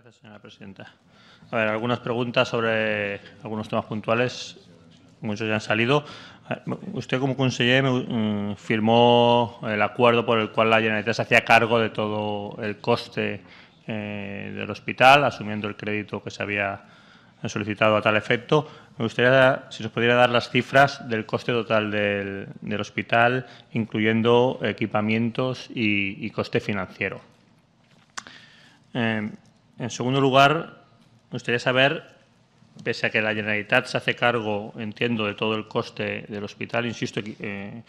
Gracias, señora presidenta. A ver, algunas preguntas sobre algunos temas puntuales. Muchos ya han salido. Usted, como consejero, mm, firmó el acuerdo por el cual la Generalitat se hacía cargo de todo el coste eh, del hospital, asumiendo el crédito que se había solicitado a tal efecto. Me gustaría si nos pudiera dar las cifras del coste total del, hospital, incluyendo equipamientos y, coste financiero. Eh, en segundo lugar, me gustaría saber, pese a que la Generalitat se hace cargo, entiendo, de todo el coste del hospital, insisto, eh,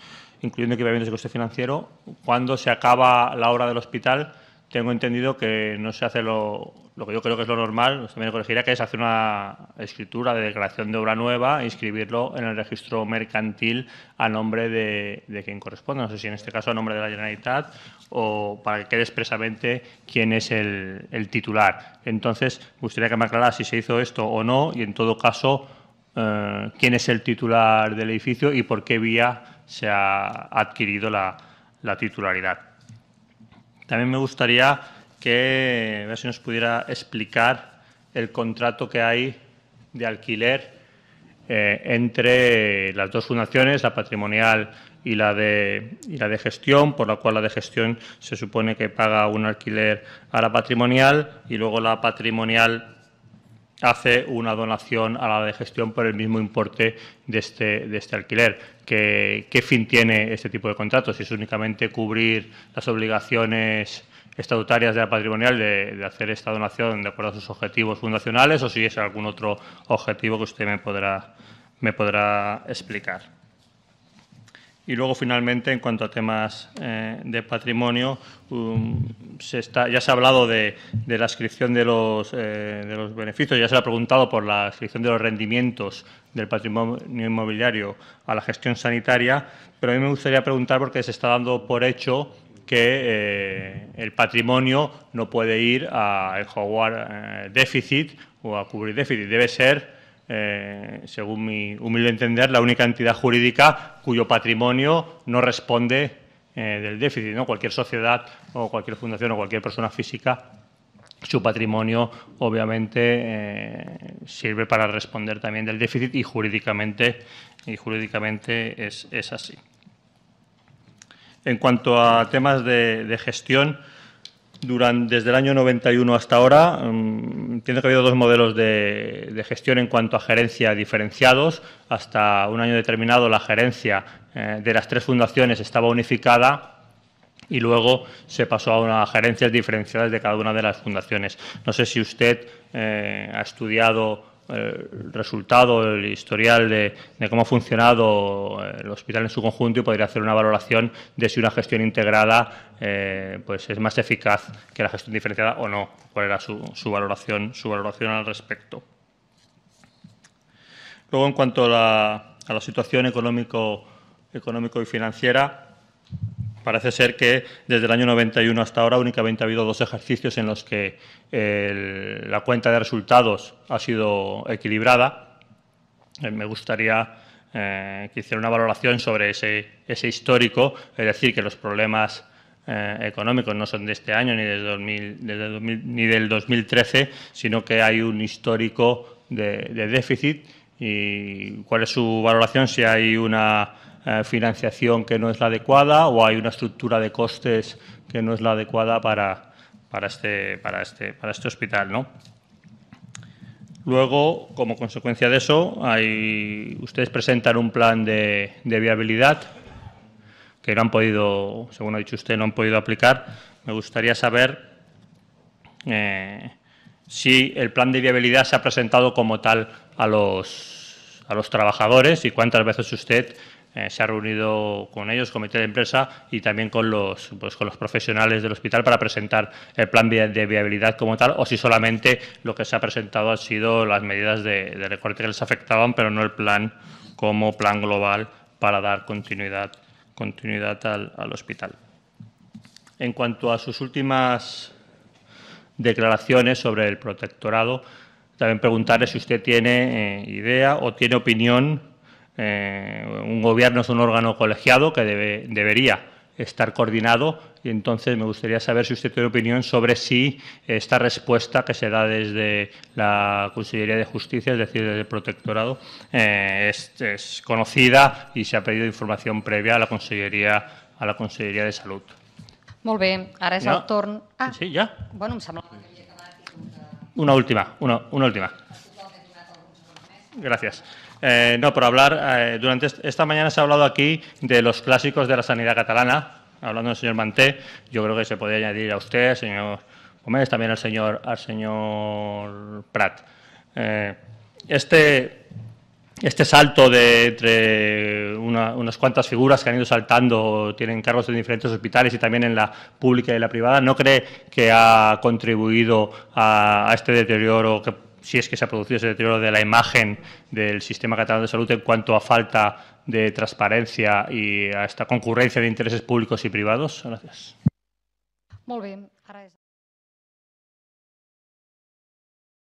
incluyendo equipamientos de coste financiero, ¿cuándo se acaba la obra del hospital? tengo entendido que no se hace lo, que yo creo que es lo normal, también me corregiría que es hacer una escritura de declaración de obra nueva e inscribirlo en el registro mercantil a nombre de, quien corresponde. No sé si en este caso a nombre de la Generalitat o para que quede expresamente quién es el, titular. Entonces, me gustaría que me aclarara si se hizo esto o no y, en todo caso, eh, quién es el titular del edificio y por qué vía se ha adquirido la titularidad. También me gustaría que si nos pudiera explicar el contrato que hay de alquiler eh, entre las dos fundaciones, la patrimonial y la, de, y la de gestión, por la cual la de gestión se supone que paga un alquiler a la patrimonial y luego la patrimonial hace una donación a la de gestión por el mismo importe de este, este alquiler. ¿Qué, fin tiene este tipo de contrato? Si es únicamente cubrir las obligaciones estatutarias de la patrimonial de, hacer esta donación de acuerdo a sus objetivos fundacionales o si es algún otro objetivo que usted me podrá explicar. Y luego, finalmente, en cuanto a temas eh, de patrimonio, um, está, ya se ha hablado de, de la inscripción de los, eh, de los beneficios, ya se ha preguntado por la inscripción de los rendimientos del patrimonio inmobiliario a la gestión sanitaria, pero a mí me gustaría preguntar porque se está dando por hecho que eh, el patrimonio no puede ir a, a jugar déficit o a cubrir déficit, debe ser eh, según mi humilde entender, la única entidad jurídica cuyo patrimonio no responde eh, del déficit. ¿no? Cualquier sociedad o cualquier fundación o cualquier persona física, su patrimonio obviamente eh, sirve para responder también del déficit y jurídicamente, y jurídicamente es, así. En cuanto a temas de, gestión, desde el año 91 hasta ahora, mm, entiendo que ha habido dos modelos de, gestión en cuanto a gerencia diferenciados. Hasta un año determinado la gerencia eh, de las tres fundaciones estaba unificada y luego se pasó a una gerencias diferenciadas de cada una de las fundaciones. No sé si usted eh, ha estudiado el resultado, el historial de, cómo ha funcionado eh, el hospital en su conjunto y podría hacer una valoración de si una gestión integrada eh, pues es más eficaz que la gestión diferenciada o no, cuál era su, valoración, su valoración al respecto. Luego, en cuanto a la, a la situación económico, económico y financiera, parece ser que desde el año 91 hasta ahora únicamente ha habido dos ejercicios en los que la cuenta de resultados ha sido equilibrada. Eh, me gustaría eh, que hiciera una valoración sobre ese, ese, histórico, es decir, que los problemas eh, económicos no son de este año ni, del 2000, ni del 2013, sino que hay un histórico de, de déficit y cuál es su valoración si hay una eh, financiación que no es la adecuada o hay una estructura de costes que no es la adecuada para, para, este, para, este, para este hospital. ¿no? Luego, como consecuencia de eso, ustedes presentan un plan de, viabilidad que no han podido, según ha dicho usted, no han podido aplicar. Me gustaría saber eh, si el plan de viabilidad se ha presentado como tal a a los trabajadores y cuántas veces usted eh, se ha reunido con ellos, comité de empresa y también con los, pues, con los profesionales del hospital para presentar el plan de viabilidad como tal o si solamente lo que se ha presentado han sido las medidas de, recorte que les afectaban, pero no el plan como plan global para dar continuidad, continuidad al, hospital. En cuanto a sus últimas declaraciones sobre el protectorado, también preguntarle si usted tiene eh, idea o tiene opinión eh, un gobierno es un órgano colegiado que debe, debería estar coordinado y entonces me gustaría saber si usted tiene opinión sobre si esta respuesta que se da desde la Consellería de Justicia, es decir, desde el Protectorado, eh, es, conocida y se ha pedido información previa a la Consellería, a la consellería de Salud. Muy bien, ahora es el turno... Ah. sí, ¿Ya? Bueno, em Una última, una, una última. Gracias. Eh, no, por hablar, eh, durante esta mañana se ha hablado aquí de los clásicos de la sanidad catalana, hablando del señor Manté, yo creo que se podría añadir a usted, señor Gómez, también al señor, al señor Prat. Eh, este, este salto de entre unas cuantas figuras que han ido saltando, tienen cargos en diferentes hospitales y también en la pública y la privada, ¿no cree que ha contribuido a, este deterioro que si es que se ha producido ese deterioro de la imagen del sistema catalán de salud en cuanto a falta de transparencia y a esta concurrencia de intereses públicos y privados? Gracias. muy bien